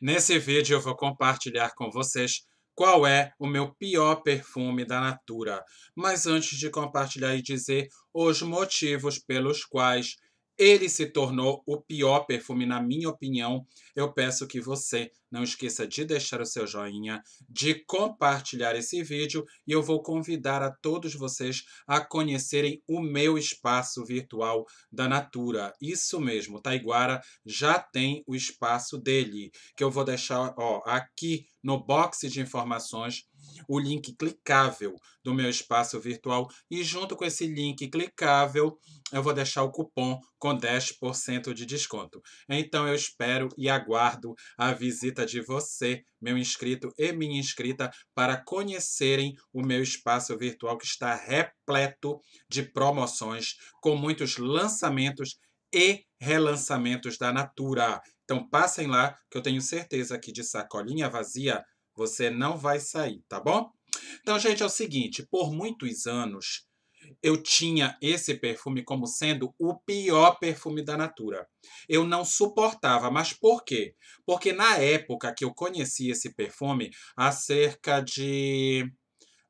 Nesse vídeo eu vou compartilhar com vocês qual é o meu pior perfume da Natura. Mas antes de compartilhar e dizer os motivos pelos quais ele se tornou o pior perfume, na minha opinião. Eu peço que você não esqueça de deixar o seu joinha, de compartilhar esse vídeo e eu vou convidar a todos vocês a conhecerem o meu espaço virtual da Natura. Isso mesmo, Taiguara já tem o espaço dele, que eu vou deixar ó, aqui no box de informações o link clicável do meu espaço virtual e junto com esse link clicável eu vou deixar o cupom com 10% de desconto. Então eu espero e aguardo a visita de você, meu inscrito e minha inscrita, para conhecerem o meu espaço virtual que está repleto de promoções, com muitos lançamentos e relançamentos da Natura. Então passem lá, que eu tenho certeza que de sacolinha vazia você não vai sair, tá bom? Então, gente, é o seguinte: por muitos anos eu tinha esse perfume como sendo o pior perfume da Natura. Eu não suportava, mas por quê? Porque na época que eu conheci esse perfume, há cerca de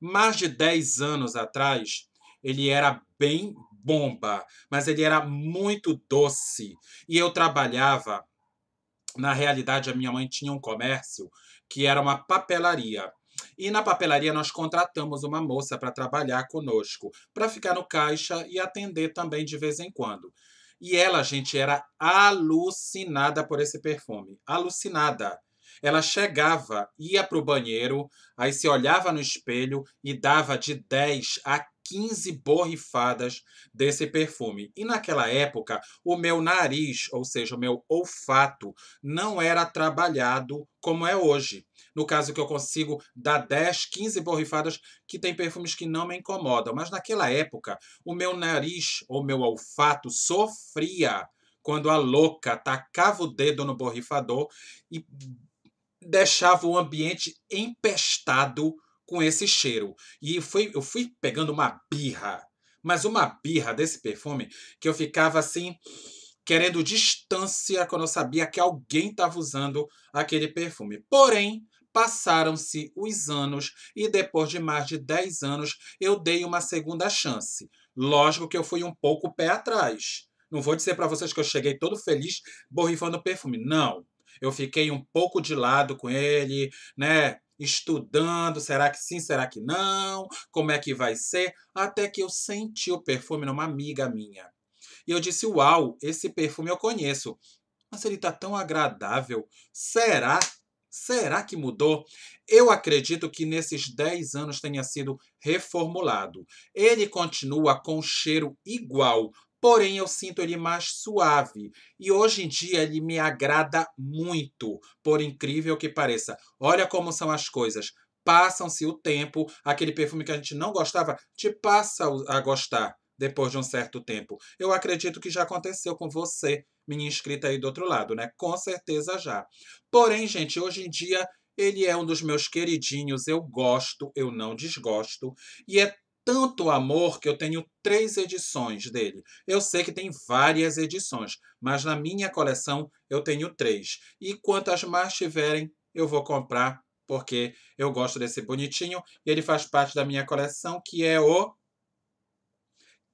mais de 10 anos atrás, ele era bem bomba, mas ele era muito doce. E eu trabalhava na realidade, a minha mãe tinha um comércio que era uma papelaria. E na papelaria nós contratamos uma moça para trabalhar conosco, para ficar no caixa e atender também de vez em quando. E ela, gente, era alucinada por esse perfume. Alucinada. Ela chegava, ia para o banheiro, aí se olhava no espelho e dava de 10 a 15 borrifadas desse perfume. E naquela época, o meu nariz, ou seja, o meu olfato, não era trabalhado como é hoje. No caso que eu consigo dar 10, 15 borrifadas, que tem perfumes que não me incomodam. Mas naquela época, o meu nariz ou meu olfato sofria quando a louca tacava o dedo no borrifador e deixava o ambiente empestado com esse cheiro. E foi, eu fui pegando uma birra, mas uma birra desse perfume que eu ficava assim querendo distância quando eu sabia que alguém estava usando aquele perfume. Porém, passaram-se os anos e depois de mais de 10 anos eu dei uma segunda chance. Lógico que eu fui um pouco pé atrás. Não vou dizer para vocês que eu cheguei todo feliz borrifando o perfume. Não. Eu fiquei um pouco de lado com ele, né? estudando, será que sim, será que não, como é que vai ser, até que eu senti o perfume numa amiga minha. E eu disse: "Uau, esse perfume eu conheço, mas ele tá tão agradável. Será? Será que mudou? Eu acredito que nesses 10 anos tenha sido reformulado. Ele continua com cheiro igual, porém eu sinto ele mais suave. E hoje em dia ele me agrada muito, por incrível que pareça. Olha como são as coisas. Passam-se o tempo, aquele perfume que a gente não gostava te passa a gostar depois de um certo tempo. Eu acredito que já aconteceu com você, minha inscrita aí do outro lado, né? Com certeza já. Porém, gente, hoje em dia ele é um dos meus queridinhos, eu gosto, eu não desgosto, e é tanto amor que eu tenho três edições dele. Eu sei que tem várias edições, mas na minha coleção eu tenho três. E quantas mais tiverem, eu vou comprar, porque eu gosto desse bonitinho. E ele faz parte da minha coleção, que é o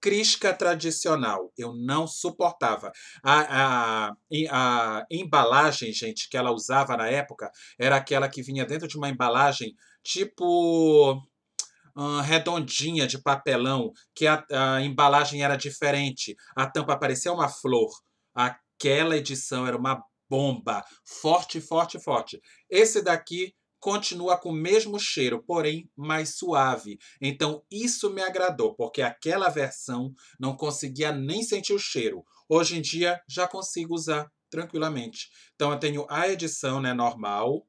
crisca tradicional. Eu não suportava. A, a, a, embalagem, gente, que ela usava na época era aquela que vinha dentro de uma embalagem tipo redondinha de papelão, que a, a embalagem era diferente, a tampa parecia uma flor. Aquela edição era uma bomba, forte, forte, forte. Esse daqui continua com o mesmo cheiro, porém mais suave. Então isso me agradou, porque aquela versão não conseguia nem sentir o cheiro. Hoje em dia já consigo usar tranquilamente. Então eu tenho a edição né, normal,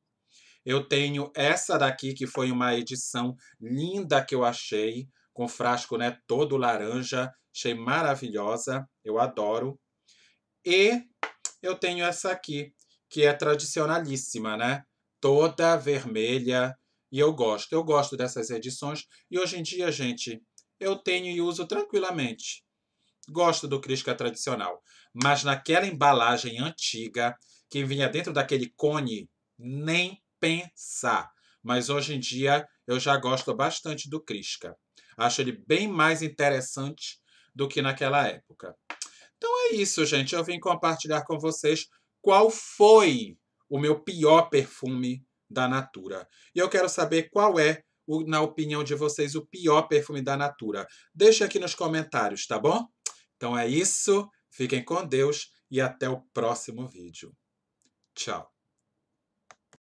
eu tenho essa daqui, que foi uma edição linda que eu achei, com frasco né, todo laranja. Achei maravilhosa, eu adoro. E eu tenho essa aqui, que é tradicionalíssima, né? Toda vermelha. E eu gosto, eu gosto dessas edições. E hoje em dia, gente, eu tenho e uso tranquilamente. Gosto do Crisca tradicional. Mas naquela embalagem antiga, que vinha dentro daquele cone, nem pensar. Mas hoje em dia eu já gosto bastante do Krishka. Acho ele bem mais interessante do que naquela época. Então é isso, gente. Eu vim compartilhar com vocês qual foi o meu pior perfume da Natura. E eu quero saber qual é, na opinião de vocês, o pior perfume da Natura. Deixa aqui nos comentários, tá bom? Então é isso. Fiquem com Deus e até o próximo vídeo. Tchau.